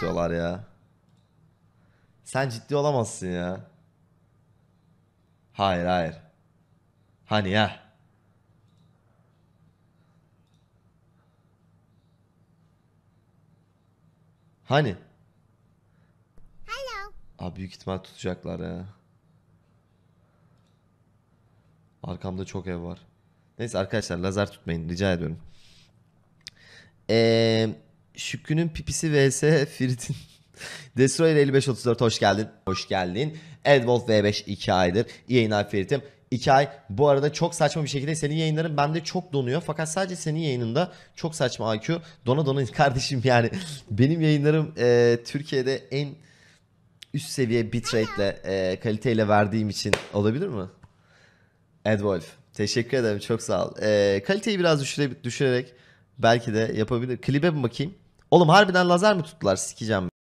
Diyorlar ya. Sen ciddi olamazsın ya. Hayır hayır. Hani ya. Hani? Hello. Abi büyük ihtimal tutacaklar ya. Arkamda çok ev var. Neyse arkadaşlar lazer tutmayın rica ediyorum. Eee Şükrü'nün pipisi vs Firit'in. Destroyer 5534 hoş geldin. Hoş geldin. Edvolt V5 2 aydır. İyi yayınlar Firitim. 2 ay. Bu arada çok saçma bir şekilde senin yayınların bende çok donuyor. Fakat sadece senin yayınında çok saçma IQ. Dona dona kardeşim yani. Benim yayınlarım e, Türkiye'de en üst seviye bitrate'le e, kaliteyle verdiğim için olabilir mi? Edwolf. Teşekkür ederim. Çok sağ ol. E, kaliteyi biraz düşüre, düşürerek belki de yapabilir. Klibe mi bakayım? Oğlum harbiden lazer mi tuttular sikeceğim.